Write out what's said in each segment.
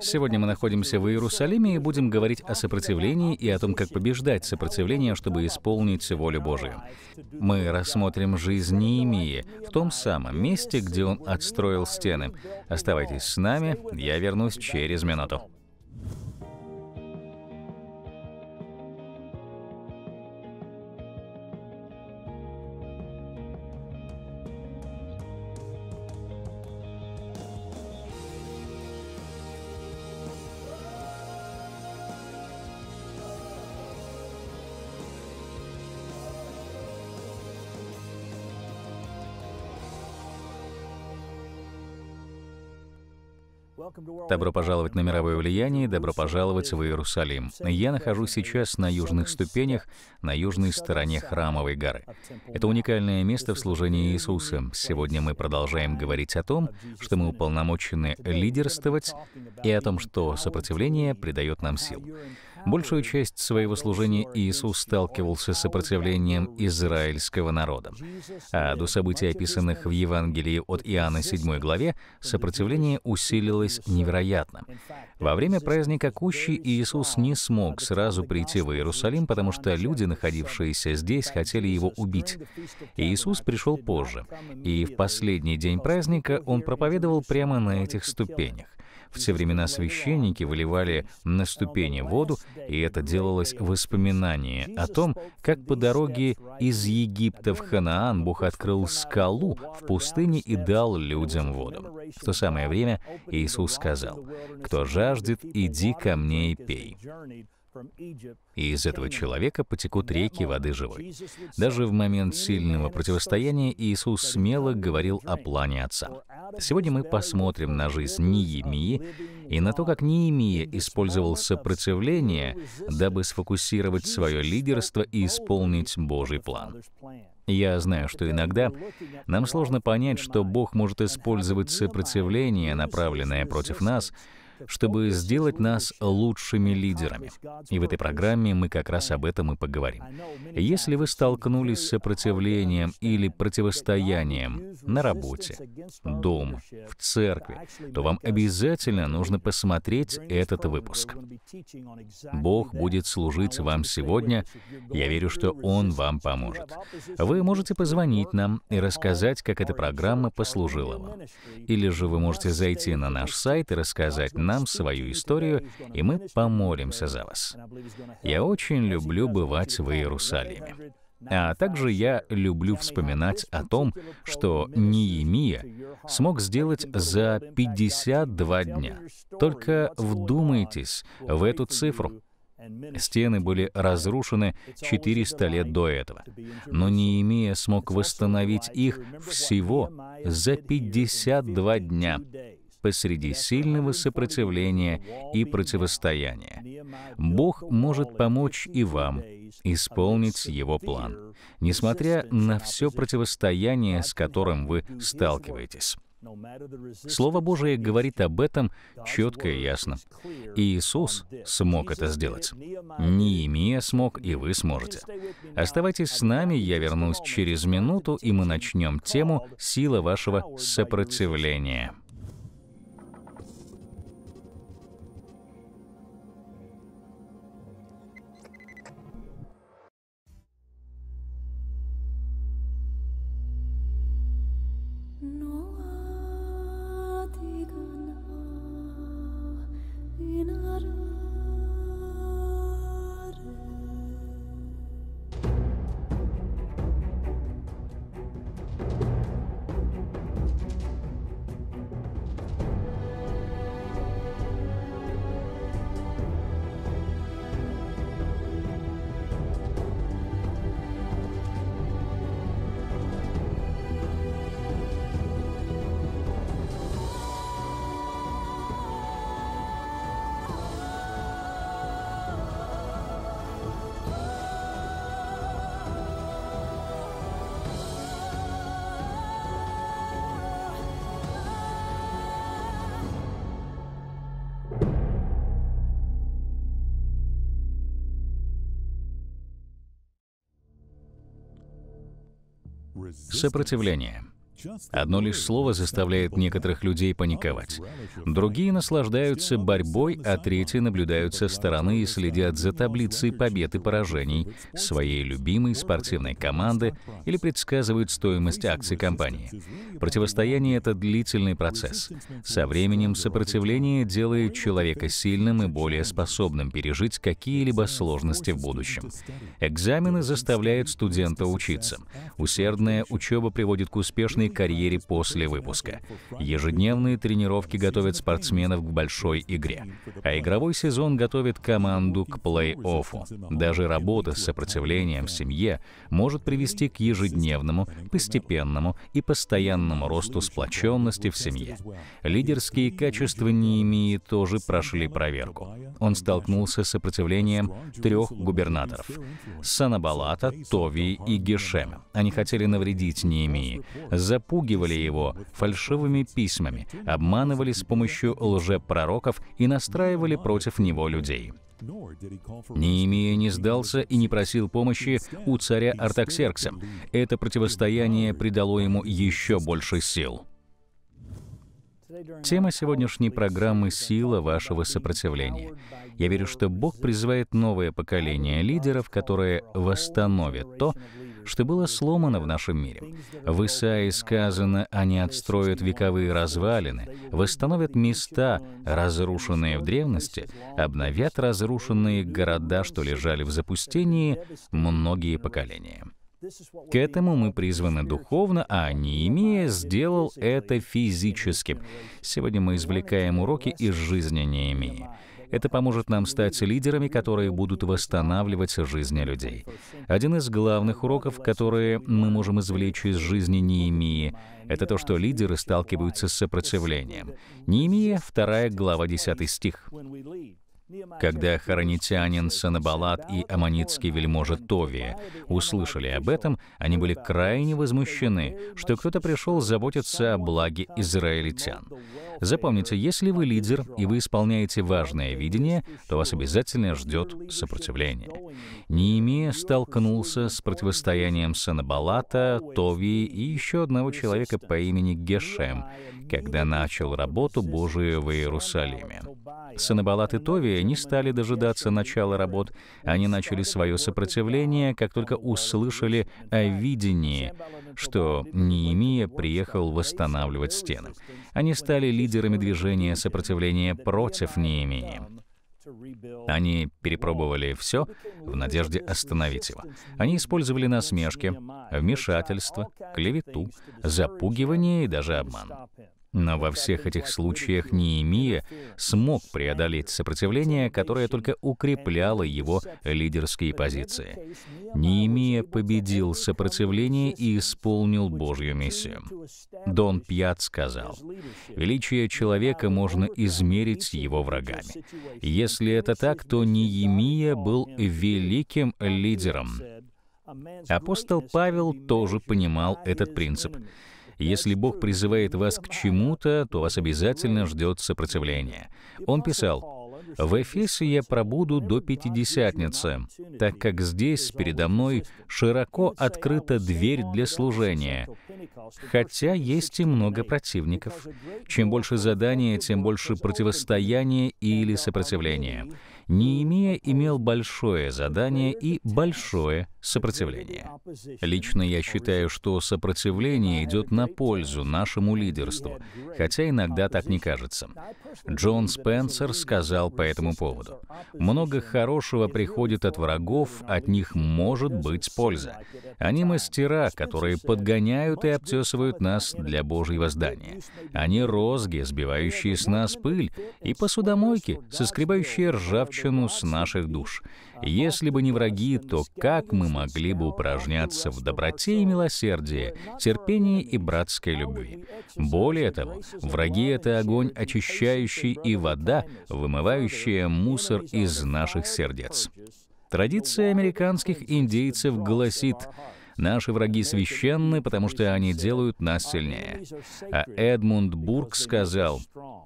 Сегодня мы находимся в Иерусалиме и будем говорить о сопротивлении и о том, как побеждать сопротивление, чтобы исполнить волю Божию. Мы рассмотрим жизнь Неемии в том самом месте, где он отстроил стены. Оставайтесь с нами, я вернусь через минуту. Добро пожаловать на мировое влияние, добро пожаловать в Иерусалим. Я нахожусь сейчас на южных ступенях, на южной стороне Храмовой горы. Это уникальное место в служении Иисуса. Сегодня мы продолжаем говорить о том, что мы уполномочены лидерствовать, и о том, что сопротивление придает нам сил. Большую часть своего служения Иисус сталкивался с сопротивлением израильского народа. А до событий, описанных в Евангелии от Иоанна 7 главе, сопротивление усилилось невероятно. Во время праздника Кущи Иисус не смог сразу прийти в Иерусалим, потому что люди, находившиеся здесь, хотели его убить. Иисус пришел позже, и в последний день праздника он проповедовал прямо на этих ступенях. В те времена священники выливали на ступени воду, и это делалось воспоминание о том, как по дороге из Египта в Ханаан Бог открыл скалу в пустыне и дал людям воду. В то самое время Иисус сказал, «Кто жаждет, иди ко мне и пей» и из этого человека потекут реки воды живой. Даже в момент сильного противостояния Иисус смело говорил о плане Отца. Сегодня мы посмотрим на жизнь Неемии и на то, как Неемия использовал сопротивление, дабы сфокусировать свое лидерство и исполнить Божий план. Я знаю, что иногда нам сложно понять, что Бог может использовать сопротивление, направленное против нас, чтобы сделать нас лучшими лидерами. И в этой программе мы как раз об этом и поговорим. Если вы столкнулись с сопротивлением или противостоянием на работе, дома, в церкви, то вам обязательно нужно посмотреть этот выпуск. Бог будет служить вам сегодня. Я верю, что Он вам поможет. Вы можете позвонить нам и рассказать, как эта программа послужила вам. Или же вы можете зайти на наш сайт и рассказать нам свою историю, и мы помолимся за вас. Я очень люблю бывать в Иерусалиме. А также я люблю вспоминать о том, что Неемия смог сделать за 52 дня. Только вдумайтесь в эту цифру. Стены были разрушены 400 лет до этого, но Неемия смог восстановить их всего за 52 дня посреди сильного сопротивления и противостояния. Бог может помочь и вам исполнить его план, несмотря на все противостояние, с которым вы сталкиваетесь. Слово Божие говорит об этом четко и ясно. Иисус смог это сделать. Неемия смог, и вы сможете. Оставайтесь с нами, я вернусь через минуту, и мы начнем тему «Сила вашего сопротивления». Сопротивление. Одно лишь слово заставляет некоторых людей паниковать. Другие наслаждаются борьбой, а третьи наблюдают со стороны и следят за таблицей побед и поражений своей любимой спортивной команды или предсказывают стоимость акций компании. Противостояние — это длительный процесс. Со временем сопротивление делает человека сильным и более способным пережить какие-либо сложности в будущем. Экзамены заставляют студента учиться. Усердная учеба приводит к успешной спортивной карьере после выпуска. Ежедневные тренировки готовят спортсменов к большой игре, а игровой сезон готовит команду к плей-оффу. Даже работа с сопротивлением в семье может привести к ежедневному, постепенному и постоянному росту сплоченности в семье. Лидерские качества Неемии тоже прошли проверку. Он столкнулся с сопротивлением трех губернаторов — Санабалата, Тови и Гешема. Они хотели навредить Неемии. За запугивали его фальшивыми письмами, обманывали с помощью лжепророков и настраивали против него людей. Неемия не сдался и не просил помощи у царя Артаксеркса. Это противостояние придало ему еще больше сил. Тема сегодняшней программы «Сила вашего сопротивления». Я верю, что Бог призывает новое поколение лидеров, которое восстановит то, что было сломано в нашем мире. В Исаии сказано, они отстроят вековые развалины, восстановят места, разрушенные в древности, обновят разрушенные города, что лежали в запустении многие поколения. К этому мы призваны духовно, а Неемия сделал это физически. Сегодня мы извлекаем уроки из жизни Неемии. Это поможет нам стать лидерами, которые будут восстанавливать жизни людей. Один из главных уроков, которые мы можем извлечь из жизни Неемии, это то, что лидеры сталкиваются с сопротивлением. Неемия, 2 глава, 10 стих. Когда харанитянин Санабалат и аммонитский вельможа Тови услышали об этом, они были крайне возмущены, что кто-то пришел заботиться о благе израильтян. Запомните, если вы лидер и вы исполняете важное видение, то вас обязательно ждет сопротивление. Неемия столкнулся с противостоянием Санабалата, Тови и еще одного человека по имени Гешем, когда начал работу Божию в Иерусалиме. Сыны Балат и Товия не стали дожидаться начала работ, они начали свое сопротивление, как только услышали о видении, что Неемия приехал восстанавливать стены. Они стали лидерами движения сопротивления против Неемии. Они перепробовали все в надежде остановить его. Они использовали насмешки, вмешательство, клевету, запугивание и даже обман. Но во всех этих случаях Неемия смог преодолеть сопротивление, которое только укрепляло его лидерские позиции. Неемия победил сопротивление и исполнил Божью миссию. Дон Пьят сказал, «Величие человека можно измерить его врагами. Если это так, то Неемия был великим лидером». Апостол Павел тоже понимал этот принцип. Если Бог призывает вас к чему-то, то вас обязательно ждет сопротивление. Он писал, «В Эфесе я пробуду до Пятидесятницы, так как здесь передо мной широко открыта дверь для служения, хотя есть и много противников. Чем больше задания, тем больше противостояния или сопротивления». Неемия имел большое задание и большое Сопротивление. Лично я считаю, что сопротивление идет на пользу нашему лидерству, хотя иногда так не кажется. Джон Спенсер сказал по этому поводу. «Много хорошего приходит от врагов, от них может быть польза. Они мастера, которые подгоняют и обтесывают нас для Божьего здания. Они розги, сбивающие с нас пыль, и посудомойки, соскребающие ржавчину с наших душ. Если бы не враги, то как мы могли бы упражняться в доброте и милосердии, терпении и братской любви? Более того, враги — это огонь очищающий и вода, вымывающая мусор из наших сердец. Традиция американских индейцев гласит — Наши враги священны, потому что они делают нас сильнее. А Эдмунд Бург сказал,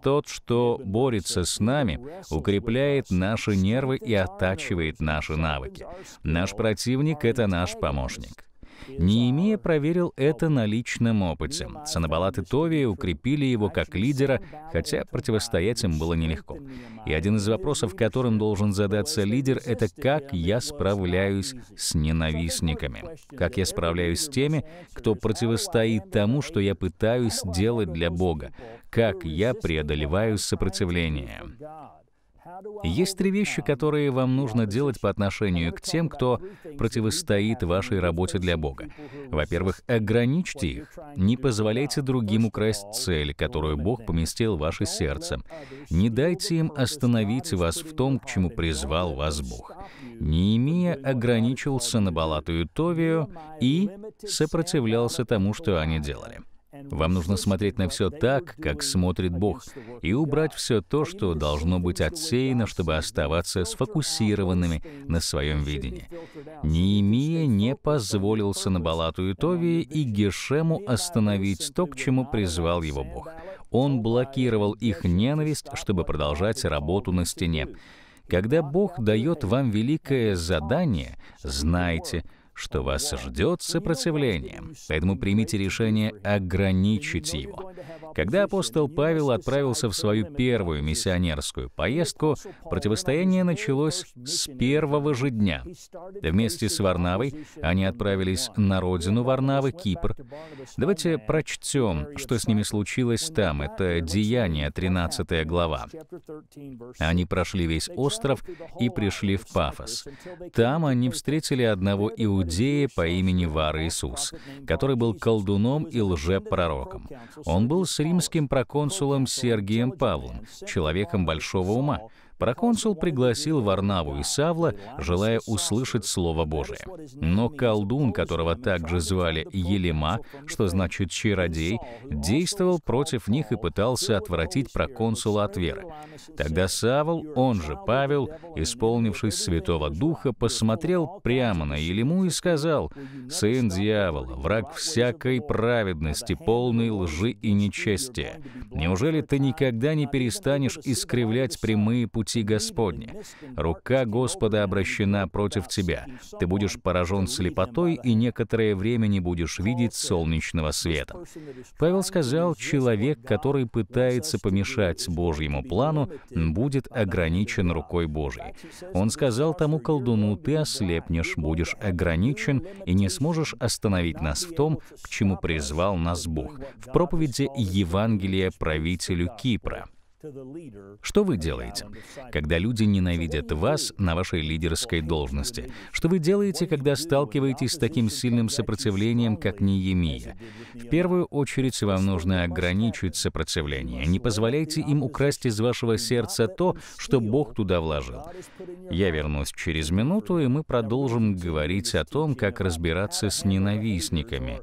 «Тот, что борется с нами, укрепляет наши нервы и оттачивает наши навыки. Наш противник — это наш помощник». Не имея проверил это на личном опыте. Санабалат и Тови укрепили его как лидера, хотя противостоять им было нелегко. И один из вопросов, которым должен задаться лидер, это как я справляюсь с ненавистниками? Как я справляюсь с теми, кто противостоит тому, что я пытаюсь делать для Бога? Как я преодолеваю сопротивление? Есть три вещи, которые вам нужно делать по отношению к тем, кто противостоит вашей работе для Бога. Во-первых, ограничьте их. Не позволяйте другим украсть цель, которую Бог поместил в ваше сердце. Не дайте им остановить вас в том, к чему призвал вас Бог. Неемия ограничился на балатую Товию и сопротивлялся тому, что они делали. Вам нужно смотреть на все так, как смотрит Бог, и убрать все то, что должно быть отсеяно, чтобы оставаться сфокусированными на своем видении. Неемия не позволил Санабалату и Товии и Гешему остановить то, к чему призвал его Бог. Он блокировал их ненависть, чтобы продолжать работу на стене. Когда Бог дает вам великое задание, знайте — что вас ждет сопротивление, поэтому примите решение ограничить его. Когда апостол Павел отправился в свою первую миссионерскую поездку, противостояние началось с первого же дня. Вместе с Варнавой они отправились на родину Варнавы, Кипр. Давайте прочтем, что с ними случилось там. Это Деяние, 13 глава. Они прошли весь остров и пришли в Пафос. Там они встретили одного иудея, иудея по имени Вар Иисус, который был колдуном и лжепророком. Он был с римским проконсулом Сергием Павлом, человеком большого ума, Проконсул пригласил Варнаву и Савла, желая услышать Слово Божие. Но колдун, которого также звали Елема, что значит «чародей», действовал против них и пытался отвратить проконсула от веры. Тогда Савл, он же Павел, исполнившись Святого Духа, посмотрел прямо на Елему и сказал, «Сын дьявола, враг всякой праведности, полный лжи и нечестия, неужели ты никогда не перестанешь искривлять прямые пути пути Господне. Рука Господа обращена против тебя. Ты будешь поражен слепотой и некоторое время не будешь видеть солнечного света». Павел сказал, «Человек, который пытается помешать Божьему плану, будет ограничен рукой Божьей». Он сказал тому колдуну, «Ты ослепнешь, будешь ограничен и не сможешь остановить нас в том, к чему призвал нас Бог» в проповеди Евангелие правителю Кипра. Что вы делаете, когда люди ненавидят вас на вашей лидерской должности? Что вы делаете, когда сталкиваетесь с таким сильным сопротивлением, как Неемия? В первую очередь вам нужно ограничить сопротивление. Не позволяйте им украсть из вашего сердца то, что Бог туда вложил. Я вернусь через минуту, и мы продолжим говорить о том, как разбираться с ненавистниками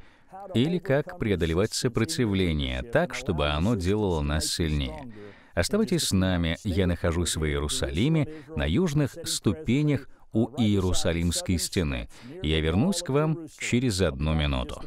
или как преодолевать сопротивление так, чтобы оно делало нас сильнее. Оставайтесь с нами. Я нахожусь в Иерусалиме на южных ступенях у Иерусалимской стены. Я вернусь к вам через одну минуту.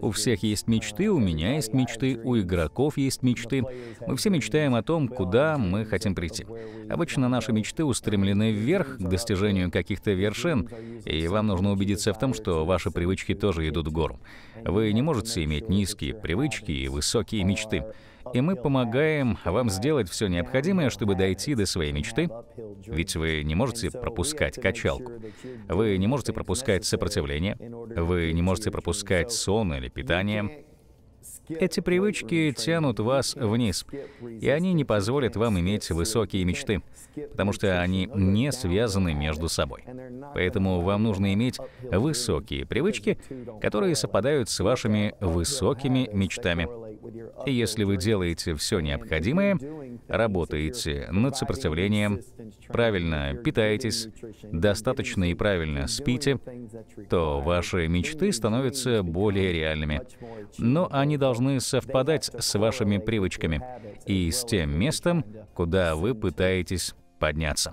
У всех есть мечты, у меня есть мечты, у игроков есть мечты. Мы все мечтаем о том, куда мы хотим прийти. Обычно наши мечты устремлены вверх, к достижению каких-то вершин, и вам нужно убедиться в том, что ваши привычки тоже идут в гору. Вы не можете иметь низкие привычки и высокие мечты и мы помогаем вам сделать все необходимое, чтобы дойти до своей мечты. Ведь вы не можете пропускать качалку, вы не можете пропускать сопротивление, вы не можете пропускать сон или питание. Эти привычки тянут вас вниз, и они не позволят вам иметь высокие мечты, потому что они не связаны между собой. Поэтому вам нужно иметь высокие привычки, которые совпадают с вашими высокими мечтами. Если вы делаете все необходимое, работаете над сопротивлением, правильно питаетесь, достаточно и правильно спите, то ваши мечты становятся более реальными. Но они должны совпадать с вашими привычками и с тем местом, куда вы пытаетесь подняться.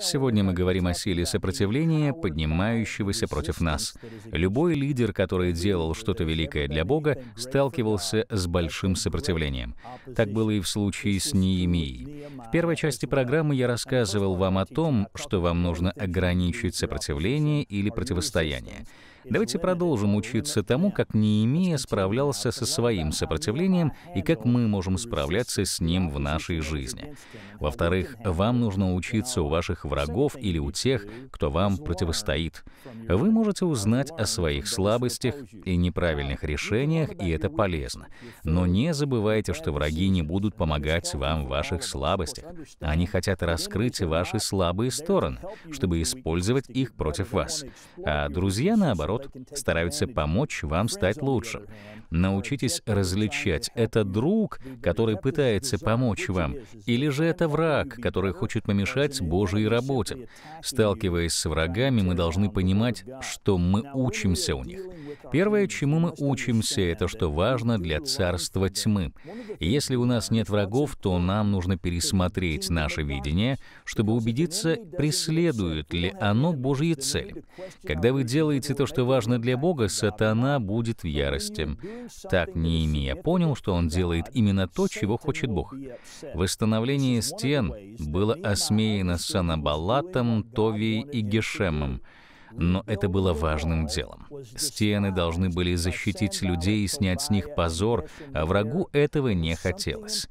Сегодня мы говорим о силе сопротивления, поднимающегося против нас. Любой лидер, который делал что-то великое для Бога, сталкивался с большим сопротивлением. Так было и в случае с Неемией. В первой части программы я рассказывал вам о том, что вам нужно ограничить сопротивление или противостояние. Давайте продолжим учиться тому, как Неемия справлялся со своим сопротивлением и как мы можем справляться с ним в нашей жизни. Во-вторых, вам нужно учиться у ваших врагов или у тех, кто вам противостоит. Вы можете узнать о своих слабостях и неправильных решениях, и это полезно. Но не забывайте, что враги не будут помогать вам в ваших слабостях. Они хотят раскрыть ваши слабые стороны, чтобы использовать их против вас. А друзья, наоборот, наоборот, стараются помочь вам стать лучше. Научитесь различать, это друг, который пытается помочь вам, или же это враг, который хочет помешать Божьей работе. Сталкиваясь с врагами, мы должны понимать, что мы учимся у них. Первое, чему мы учимся, это что важно для царства тьмы. Если у нас нет врагов, то нам нужно пересмотреть наше видение, чтобы убедиться, преследует ли оно Божьи цели. Когда вы делаете то, что это важно для Бога, сатана будет в ярости. Так Неемия понял, что он делает именно то, чего хочет Бог. Восстановление стен было осмеяно Санабалатом, Товией и Гешемом, но это было важным делом. Стены должны были защитить людей и снять с них позор, а врагу этого не хотелось.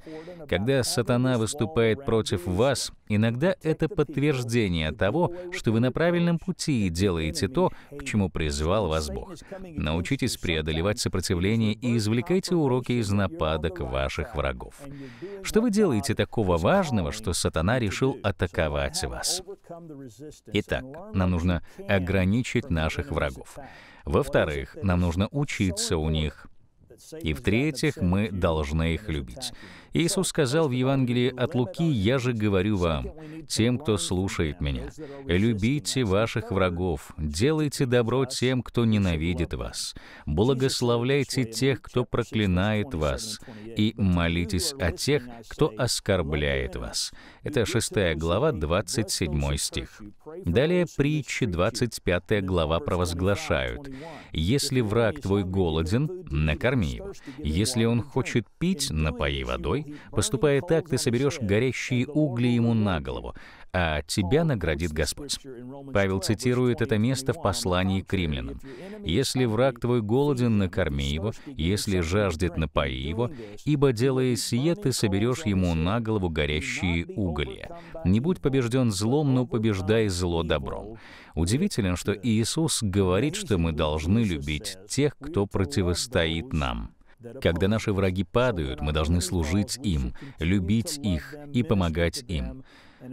Когда сатана выступает против вас, Иногда это подтверждение того, что вы на правильном пути и делаете то, к чему призвал вас Бог. Научитесь преодолевать сопротивление и извлекайте уроки из нападок ваших врагов. Что вы делаете такого важного, что сатана решил атаковать вас? Итак, нам нужно ограничить наших врагов. Во-вторых, нам нужно учиться у них. И в-третьих, мы должны их любить. Иисус сказал в Евангелии от Луки, «Я же говорю вам, тем, кто слушает Меня, любите ваших врагов, делайте добро тем, кто ненавидит вас, благословляйте тех, кто проклинает вас, и молитесь о тех, кто оскорбляет вас». Это 6 глава, 27 стих. Далее притчи, 25 глава, провозглашают, «Если враг твой голоден, накорми его. Если он хочет пить, напои водой, тобой, поступая так, ты соберешь горящие угли ему на голову, а тебя наградит Господь. Павел цитирует это место в послании к римлянам. «Если враг твой голоден, накорми его, если жаждет, напои его, ибо, делая сие, ты соберешь ему на голову горящие угли. Не будь побежден злом, но побеждай зло добром». Удивительно, что Иисус говорит, что мы должны любить тех, кто противостоит нам. Когда наши враги падают, мы должны служить им, любить их и помогать им.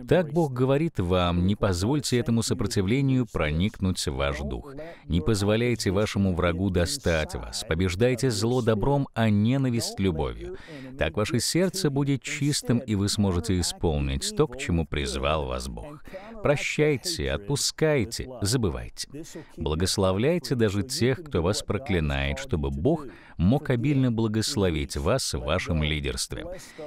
Так Бог говорит вам, не позвольте этому сопротивлению проникнуть в ваш дух. Не позволяйте вашему врагу достать вас. Побеждайте зло добром, а ненависть любовью. Так ваше сердце будет чистым, и вы сможете исполнить то, к чему призвал вас Бог. Прощайте, отпускайте, забывайте. Благословляйте даже тех, кто вас проклинает, чтобы Бог — мог обильно благословить вас в вашем лидерстве.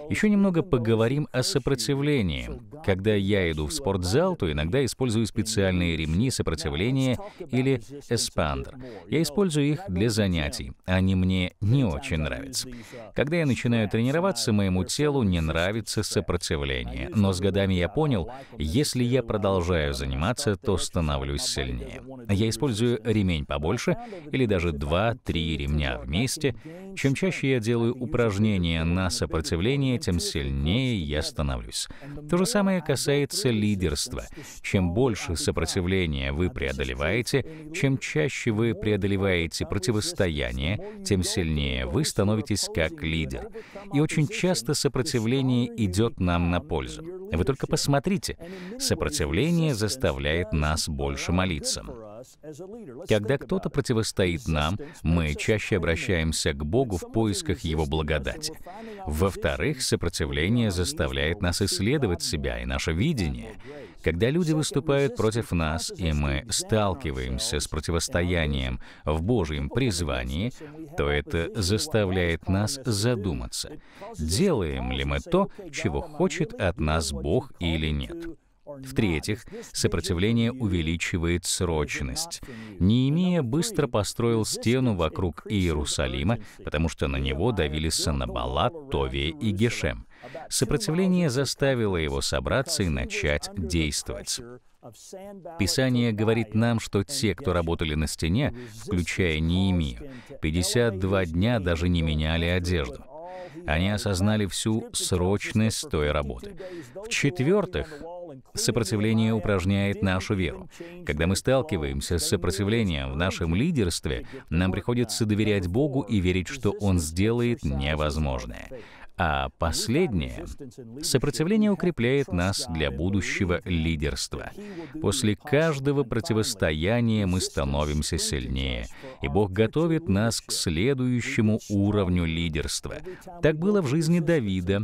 Еще немного поговорим о сопротивлении. Когда я иду в спортзал, то иногда использую специальные ремни сопротивления или эспандер. Я использую их для занятий. Они мне не очень нравятся. Когда я начинаю тренироваться, моему телу не нравится сопротивление. Но с годами я понял, если я продолжаю заниматься, то становлюсь сильнее. Я использую ремень побольше или даже 2-3 ремня вместе, возможности, чем чаще я делаю упражнения на сопротивление, тем сильнее я становлюсь. То же самое касается лидерства. Чем больше сопротивления вы преодолеваете, чем чаще вы преодолеваете противостояние, тем сильнее вы становитесь как лидер. И очень часто сопротивление идет нам на пользу. Вы только посмотрите, сопротивление заставляет нас больше молиться. Когда кто-то противостоит нам, мы чаще обращаемся к Богу в поисках Его благодати. Во-вторых, сопротивление заставляет нас исследовать себя и наше видение. Когда люди выступают против нас, и мы сталкиваемся с противостоянием в Божьем призвании, то это заставляет нас задуматься, делаем ли мы то, чего хочет от нас Бог или нет. В-третьих, сопротивление увеличивает срочность. Неемия быстро построил стену вокруг Иерусалима, потому что на него давили Санабалат, Товия и Гешем. Сопротивление заставило его собраться и начать действовать. Писание говорит нам, что те, кто работали на стене, включая Неемию, 52 дня даже не меняли одежду. Они осознали всю срочность той работы. В-четвертых, Сопротивление упражняет нашу веру. Когда мы сталкиваемся с сопротивлением в нашем лидерстве, нам приходится доверять Богу и верить, что Он сделает невозможное а последнее — сопротивление укрепляет нас для будущего лидерства. После каждого противостояния мы становимся сильнее, и Бог готовит нас к следующему уровню лидерства. Так было в жизни Давида.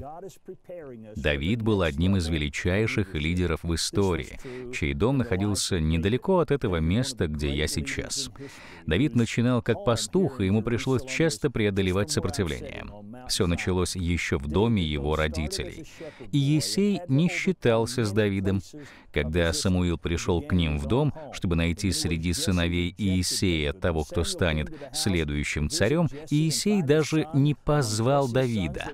Давид был одним из величайших лидеров в истории, чей дом находился недалеко от этого места, где я сейчас. Давид начинал как пастух, и ему пришлось часто преодолевать сопротивление. Все началось еще еще в доме его родителей. И Есей не считался с Давидом. Когда Самуил пришел к ним в дом, чтобы найти среди сыновей Иисея того, кто станет следующим царем, Иисей даже не позвал Давида.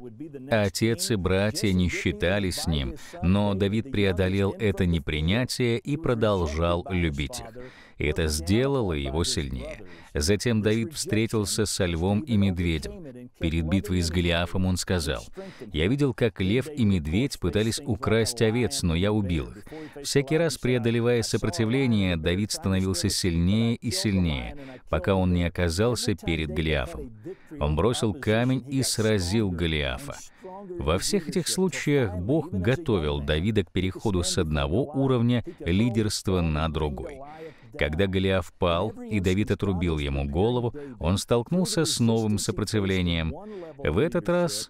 Отец и братья не считали с ним, но Давид преодолел это непринятие и продолжал любить их. И это сделало его сильнее. Затем Давид встретился со львом и медведем. Перед битвой с Голиафом он сказал, убивал. Я видел, как лев и медведь пытались украсть овец, но я убил их. Всякий раз, преодолевая сопротивление, Давид становился сильнее и сильнее, пока он не оказался перед Голиафом. Он бросил камень и сразил Голиафа. Во всех этих случаях Бог готовил Давида к переходу с одного уровня лидерства на другой. Когда Голиаф пал, и Давид отрубил ему голову, он столкнулся с новым сопротивлением. В этот раз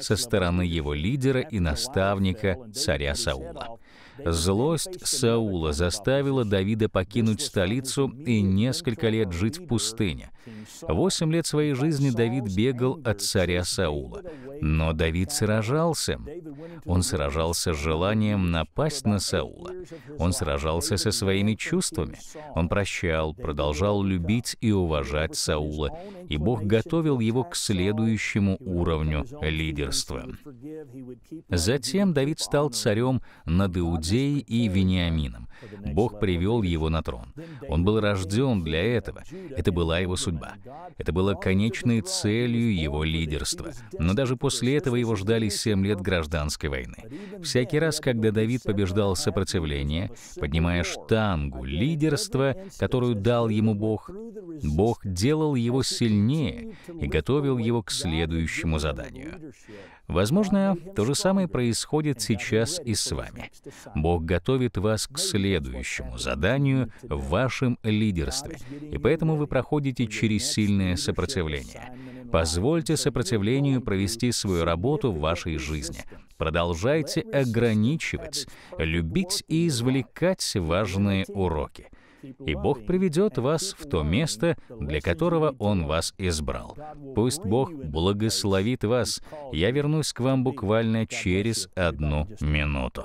со стороны его лидера и наставника, царя Саула. Злость Саула заставила Давида покинуть столицу и несколько лет жить в пустыне, Восемь лет своей жизни Давид бегал от царя Саула. Но Давид сражался. Он сражался с желанием напасть на Саула. Он сражался со своими чувствами. Он прощал, продолжал любить и уважать Саула. И Бог готовил его к следующему уровню лидерства. Затем Давид стал царем над Иудеей и Вениамином. Бог привел его на трон. Он был рожден для этого. Это была его судьба неба. Это было конечной целью его лидерства. Но даже после этого его ждали семь лет гражданской войны. Всякий раз, когда Давид побеждал сопротивление, поднимая штангу лидерства, которую дал ему Бог, Бог делал его сильнее и готовил его к следующему заданию. Возможно, то же самое происходит сейчас и с вами. Бог готовит вас к следующему заданию в вашем лидерстве, и поэтому вы проходите через сильное сопротивление. Позвольте сопротивлению провести свою работу в вашей жизни. Продолжайте ограничивать, любить и извлекать важные уроки и Бог приведет вас в то место, для которого Он вас избрал. Пусть Бог благословит вас. Я вернусь к вам буквально через одну минуту.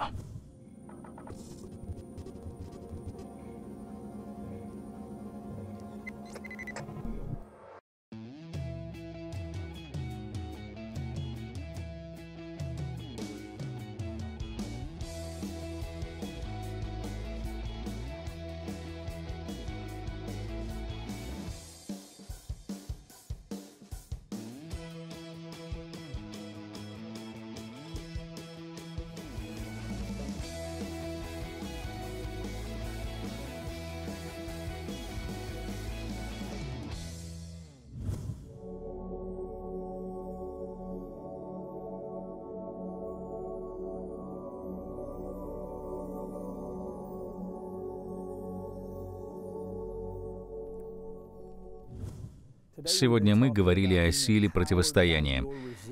Сегодня мы говорили о силе противостояния.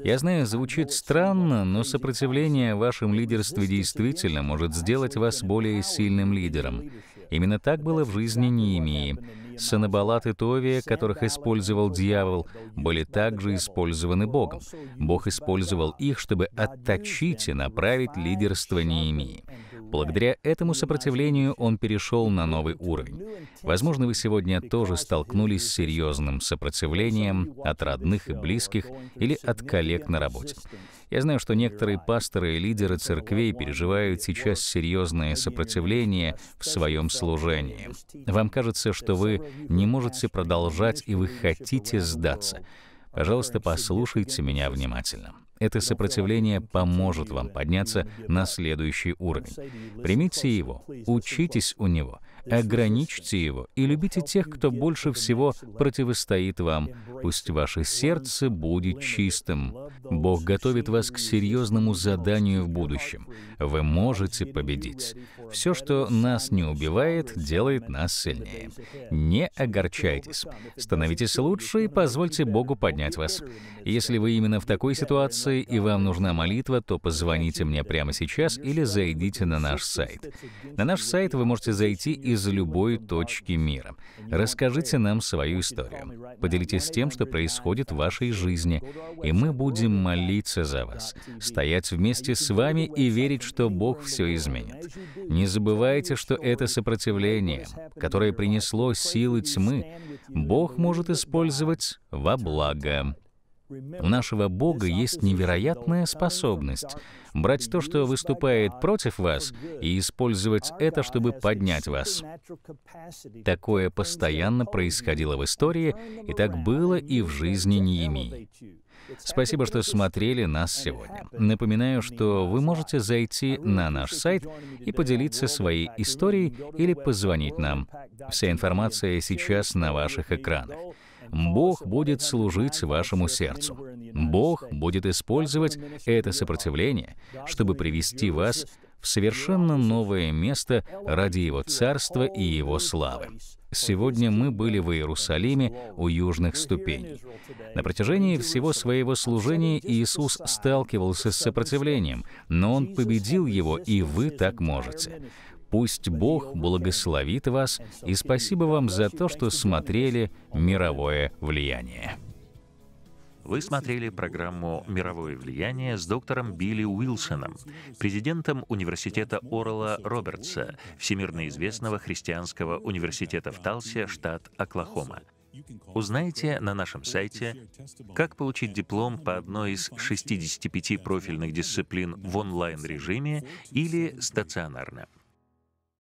Я знаю, звучит странно, но сопротивление в вашем лидерстве действительно может сделать вас более сильным лидером. Именно так было в жизни Неемии. Санабалат и Товия, которых использовал дьявол, были также использованы Богом. Бог использовал их, чтобы отточить и направить лидерство Неемии. Благодаря этому сопротивлению он перешел на новый уровень. Возможно, вы сегодня тоже столкнулись с серьезным сопротивлением от родных и близких или от коллег на работе. Я знаю, что некоторые пасторы и лидеры церквей переживают сейчас серьезное сопротивление в своем служении. Вам кажется, что вы не можете продолжать и вы хотите сдаться. Пожалуйста, послушайте меня внимательно. Это сопротивление поможет вам подняться на следующий уровень. Примите его, учитесь у него, ограничьте его и любите тех, кто больше всего противостоит вам. Пусть ваше сердце будет чистым. Бог готовит вас к серьезному заданию в будущем. Вы можете победить. Все, что нас не убивает, делает нас сильнее. Не огорчайтесь. Становитесь лучше и позвольте Богу поднять вас. Если вы именно в такой ситуации и вам нужна молитва, то позвоните мне прямо сейчас или зайдите на наш сайт. На наш сайт вы можете зайти из любой точки мира. Расскажите нам свою историю. Поделитесь тем, что происходит в вашей жизни, и мы будем молиться за вас, стоять вместе с вами и верить, что Бог все изменит. Не забывайте, что это сопротивление, которое принесло силы тьмы, Бог может использовать во благо. У нашего Бога есть невероятная способность брать то, что выступает против вас, и использовать это, чтобы поднять вас. Такое постоянно происходило в истории, и так было и в жизни Неемии. Спасибо, что смотрели нас сегодня. Напоминаю, что вы можете зайти на наш сайт и поделиться своей историей или позвонить нам. Вся информация сейчас на ваших экранах. Бог будет служить вашему сердцу. Бог будет использовать это сопротивление, чтобы привести вас в совершенно новое место ради Его Царства и Его славы. Сегодня мы были в Иерусалиме у южных ступеней. На протяжении всего своего служения Иисус сталкивался с сопротивлением, но Он победил его, и вы так можете. Пусть Бог благословит вас, и спасибо вам за то, что смотрели «Мировое влияние». Вы смотрели программу «Мировое влияние» с доктором Билли Уилсоном, президентом университета Орла Робертса, всемирно известного христианского университета в Талсе, штат Оклахома. Узнайте на нашем сайте, как получить диплом по одной из 65 профильных дисциплин в онлайн-режиме или стационарно.